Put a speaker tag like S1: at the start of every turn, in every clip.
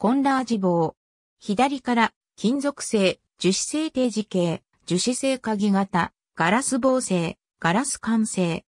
S1: コンラージ棒。左から、金属製、樹脂製定時計、樹脂製鍵型、ガラス棒製、ガラス管製。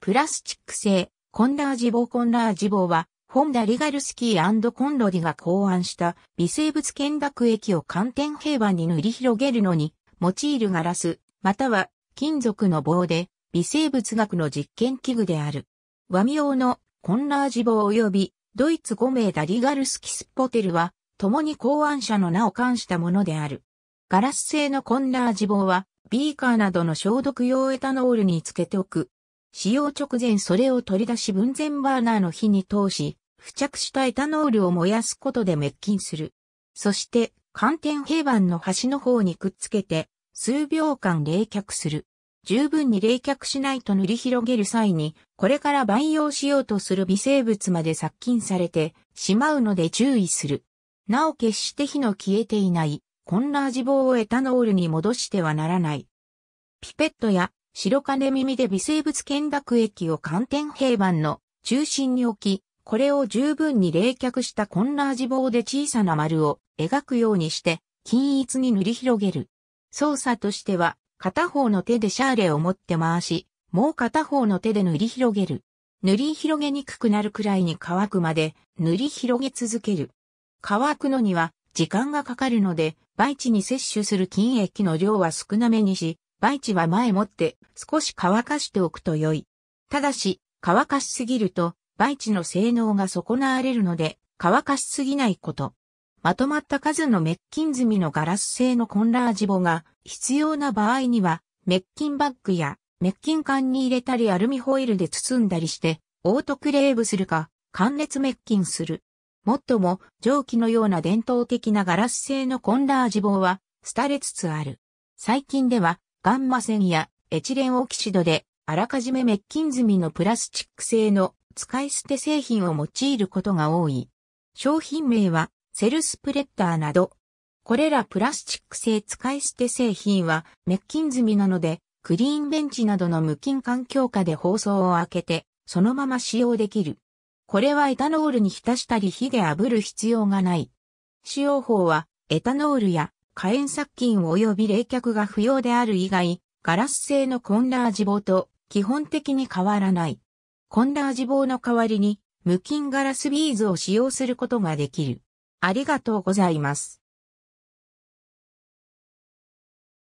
S1: プラスチック製、コンラージ棒コンラージ棒は、ホンダリガルスキーコンロディが考案した微生物見学液を寒天平板に塗り広げるのに、用いるガラス、または金属の棒で、微生物学の実験器具である。和み用のコンラージ棒及びドイツ5名ダリガルスキスポテルは、共に考案者の名を冠したものである。ガラス製のコンラージ棒は、ビーカーなどの消毒用エタノールにつけておく。使用直前それを取り出し分前バーナーの火に通し、付着したエタノールを燃やすことで滅菌する。そして、寒天平板の端の方にくっつけて、数秒間冷却する。十分に冷却しないと塗り広げる際に、これから培養しようとする微生物まで殺菌されてしまうので注意する。なお決して火の消えていない、コンラージ棒をエタノールに戻してはならない。ピペットや白金耳で微生物検学液を寒天平板の中心に置き、これを十分に冷却したコンラージ棒で小さな丸を描くようにして均一に塗り広げる。操作としては片方の手でシャーレを持って回し、もう片方の手で塗り広げる。塗り広げにくくなるくらいに乾くまで塗り広げ続ける。乾くのには時間がかかるので、培地に摂取する菌液の量は少なめにし、培地は前もって少し乾かしておくと良い。ただし、乾かしすぎると、培地の性能が損なわれるので、乾かしすぎないこと。まとまった数の滅菌済みのガラス製のコンラージボが必要な場合には、滅菌バッグや滅菌缶に入れたりアルミホイルで包んだりして、オートクレーブするか、寒熱滅菌する。もっとも、蒸気のような伝統的なガラス製のコンラージ棒は、廃れつつある。最近では、ガンマ線やエチレンオキシドで、あらかじめ滅菌済みのプラスチック製の使い捨て製品を用いることが多い。商品名は、セルスプレッダーなど。これらプラスチック製使い捨て製品は滅菌済みなので、クリーンベンチなどの無菌環境下で包装を開けて、そのまま使用できる。これはエタノールに浸したり火で炙る必要がない。使用法は、エタノールや火炎殺菌及び冷却が不要である以外、ガラス製のコンラージ棒と基本的に変わらない。コンラージ棒の代わりに、無菌ガラスビーズを使用することができる。ありがとうございます。